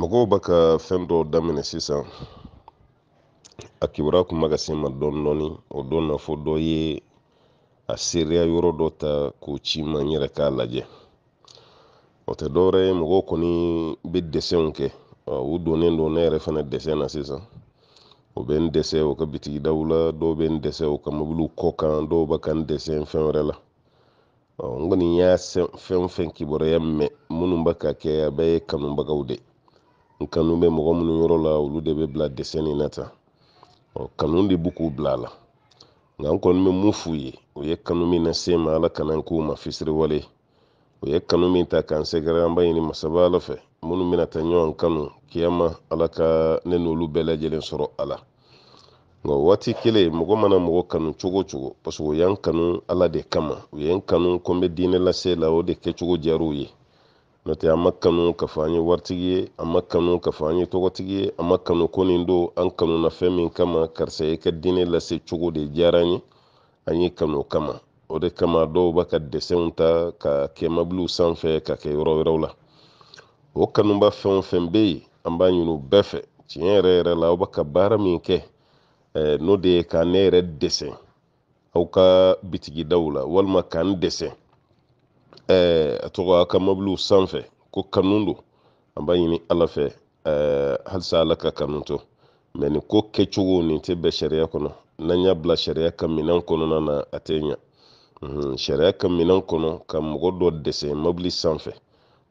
mɔgɔw bɛ uh, ka fɛn dɔw daminɛ sisan a kibaruya kun bɛ ka se ma dɔɔni dɔɔni o don na fo dɔ ye a seereya yɔrɔ dɔ ta k'o ci ma n yɛrɛ k'a lajɛ o tɛ dɔwɛrɛ ye mɔgɔw kɔni bɛ dɛsɛnw kɛ u donnen don ne yɛrɛ fana dɛsɛn na sisan o bɛ n dɛsɛ o ka bitigidaw la dɔw bɛ n dɛsɛ o ka mobiliw kɔ kan dɔw bɛ ka n dɛsɛ fɛn wɛrɛ la n kɔni y'a fɛn o fɛn kibaruya mɛn minnu bɛ ka kɛ a bɛɛ ye kanubagaw de ye n kanu bɛ mɔgɔ minnu yɔrɔ la olu de bɛ bila dɛsɛ na tan ɔ kanu de b'u k'u bila a la nka n kɔni bɛ mun f'u ye o ye kanu min na se ma ala kana n k'u ma fitiriwale o ye kanu min ta k'an sɛgɛrɛ an b'a ɲini masaba ala fɛ minnu bɛna taa ɲɔgɔn kanu kiyama ala ka ne n'olu bɛɛ lajɛlen sɔrɔ a la nka waati kelen mɔgɔ mana mɔgɔ kanu cogo o cogo paseke o y'an kanu ala de kama u ye n kanu ko n bɛ diinɛ lase la o de kɛcogo diyar'u ye n'o tɛ an ma kanu k'a fɔ an ye waritigi ye an ma kanu k'a fɔ an ye tɔgɔtigi ye an ma kanu ko nin don an kanu fɛn min kama karisa i ka diinɛ lase cogo de diyara an ye an ye kanu kama o de kama dɔw b'a ka dɛsɛnw ta ka kɛ mabiliw sanfɛ ka kɛ yɔrɔ wɛrɛw la o kanuba fɛn o fɛn bɛ yen an b'a ɲini u bɛɛ fɛ tiɲɛ yɛrɛ yɛrɛ la aw bɛ ka baara min kɛ eh, n'o de ye ka ne yɛrɛ dɛsɛ aw ka bitigidaw la walima k'an dɛsɛ eh, tɔgɔ a ka mobiliw sanfɛ ko kanu do an b'a ɲini ala fɛ halisa ala ka kanu to mɛ nin ko kɛcogo nin tɛ bɛn sariya kɔnɔ n'an y'a bila sariya ka minɛn kɔnɔna na a tɛ ɲa sariya ka minɛn kɔnɔ ka mɔgɔ dɔ dɛsɛ mobili sanfɛ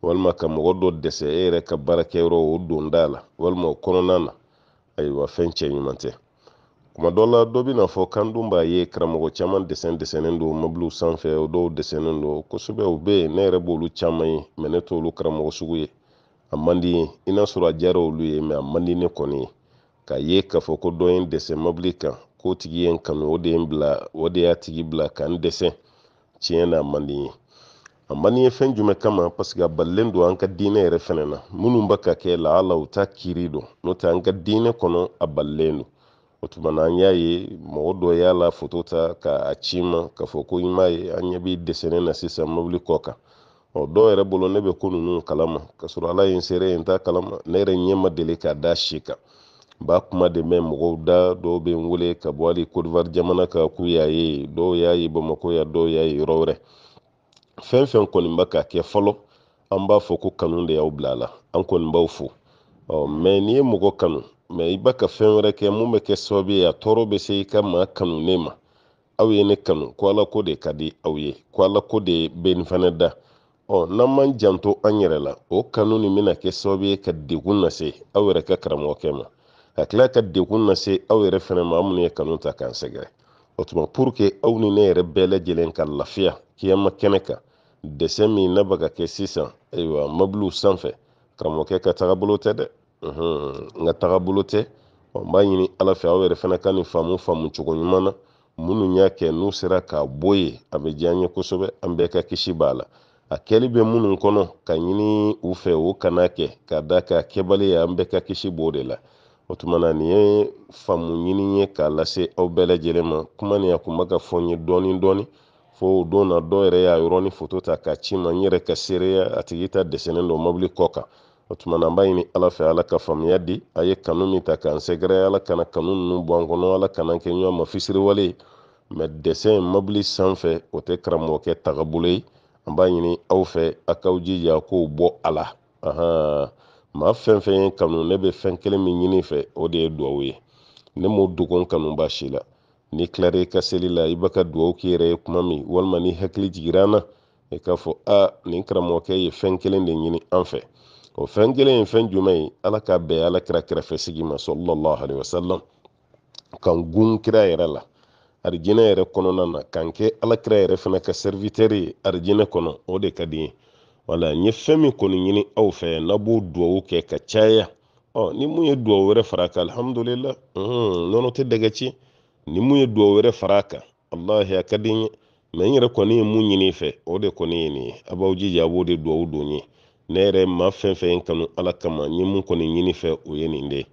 walima ka mɔgɔ dɔ dɛsɛ e yɛrɛ ka baarakɛyɔrɔ o don da la walima o kɔnɔna na ayiwa fɛn cɛ ɲuman tɛ kuma dɔ la dɔ bɛna fɔ kan dun b'a ye karamɔgɔ caman dɛsɛn dɛsɛnnen don mobiliw sanfɛ o dɔw dɛsɛnnen don kosɛbɛ o bɛ ne yɛrɛ b'olu caman ye mɛ ne t'olu karamɔgɔ sugu ye a man di ye i n'a sɔrɔ a diyara olu ye mɛ a man di ne kɔni ye k'a ye k'a fɔ ko dɔ ye n dɛsɛ mobili kan k'o tigi ye n kanu o de ye n bila o de y'a tigi bila ka n dɛsɛ tiɲɛ na a man di ye a man di ye fɛn jumɛn kama paseke a balilen don an ka diinɛ yɛrɛ fana na minnu bɛ ka kɛ lahala u t'a kiri dɔn n'o tɛ an ka diinɛ kɔnɔ a balilen don o tuma na an y'a ye mɔgɔ dɔ y'a la foto ta k'a ci ma k'a fɔ ko i m'a ye an ɲɛ b'i dɛsɛnɛ na sisan mobili kɔ kan ɔ dɔw yɛrɛ bolo ne bɛ ko ninnu kalama k'a sɔrɔ ala ye n seere ye n t'a kalama ne yɛrɛ ɲɛ ma deli k'a da si kan n b'a kuma de mɛn mɔgɔw da dɔw bɛ n wele ka bɔ hali kodiwari jamana kan k'u y'a ye dɔw y'a ye bamakɔ yan dɔw y'a ye yɔrɔ wɛrɛ fɛn fɛn kɔni bɛ k'a kɛ fɔlɔ an b'a fɔ ko kanu de y'aw bila a la an kɔni b'aw fo ɔ mɛ n'i ye mɔgɔ kanu mɛ i b'a ka fɛn wɛrɛ kɛ mun bɛ kɛ sababu ye a tɔɔrɔ bɛ se i ka maa kanu ne ma aw ye ne kanu ko ala ko de ka di aw ye ko ala ko de bɛ nin fana da ɔ n'an m'an janto an yɛrɛ la o kanu nin bɛna kɛ sababu ye ka degun lase aw yɛrɛ ka karamɔgɔkɛ ma ka tila ka degun lase aw yɛrɛ fana ma aw minnu ye kanu ta k'an sɛgɛrɛ o tuma puruke aw ni ne yɛrɛ bɛɛ lajɛlen ka lafiya kiyama kɛnɛ kan dɛsɛ min n'a bɛ ka kɛ sisan ayiwa mɔbiliw sanfɛ karamɔgɔkɛ ka taga bolo tɛ dɛ nka taga bolo tɛ n b'a ɲini ala fɛ aw yɛrɛ fana ka nin faamu faamu cogo ɲuman na minnu y'a kɛ n'u sera k'a bɔ ye a bɛ diya an ye kosɛbɛ an bɛɛ ka kisi b'a la a kɛli bɛ minnu kɔnɔ ka ɲini u fɛ o kana kɛ ka da ka kɛbali ye an bɛɛ ka kisi b'o de la o tuma na nin ye faamu ɲini ye k'a lase aw bɛɛ lajɛlen ma kuma nin a kun ka fɔ n ye dɔɔnin dɔɔnin fo o don na dɔw yɛrɛ y'a yɔrɔnin foto ta k'a ci ma n yɛrɛ ka seereya a tigi ta dɛsɛnnen don mobili kɔ kan o tumana an b'a ɲini ala fɛ ala ka faamuya di a ye kanu min ta k'an sɛgɛrɛ ala kana kanu ninnu bɔ an kɔnɔ ala kana kɛ ɲɔgɔn ma fisiriwale mɛ dɛsɛn mobili sanfɛ o tɛ karamɔgɔkɛ tagabolo ye an b'a ɲini aw fɛ a k'aw jija k'o bɔ a la ma fɛn fɛn ye kanu ne bɛ fɛn kelen min ɲini fɛ o de ye duwawu ye ne m'o dogo kanu baasi la n'i tilar'i ka seli la i bɛ ka duwawu k'i yɛrɛ ye kuma min walima ni hakili jiginna an na i k'a fɔ a nin karamɔgɔkɛ ye fɛn kelen de ɲini an fɛ o fɛn kelen ye fɛn jumɛn ye ala ka bɛn ala kira kɛrɛfɛ ma sallallahu alaihi wasallam kan gun kira yɛrɛ la arijinɛ yɛrɛ kɔnɔna na kan kɛ ala kira yɛrɛ fana ka sɛrivitɛri ye arijinɛ kɔnɔ o de ka di ye wala n ye fɛn min kɔni ɲini aw fɛ n'a b'o duwawu kɛ ka caya ɔ ni mun ye duwawu wɛrɛ fara a kan alihamudulila nɔnɔ tɛ dɛgɛ ci ni mun ye duwawu wɛrɛ fara a kan alahi a ka di n ye mɛ n yɛrɛ kɔni ye mun ɲini fɛ o de kɔni ye nin ye a b'aw jija a b'o de duwawu don ye ne yɛrɛ ma fɛn fɛn kanu ala kama n ye mun kɔni ɲini fɛ o ye nin de ye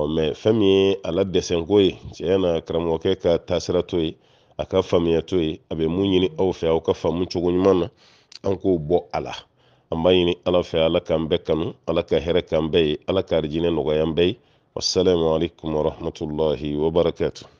ɔ mɛ fɛn min ye ala dɛsɛnko ye tiɲɛ na karamɔgɔkɛ ka taasira ye a ka faamuya ye a bɛ mun ɲini aw fɛ aw ka faamu cogo ɲuman na an k'o bɔ a la an b'a ɲini ala fɛ ala k'an bɛɛ kanu ala ka hɛrɛ k'an bɛɛ ye ala ka arijinɛ nɔgɔya an bɛɛ ye wasalamu alaikum warahmatullahi wabarakatuh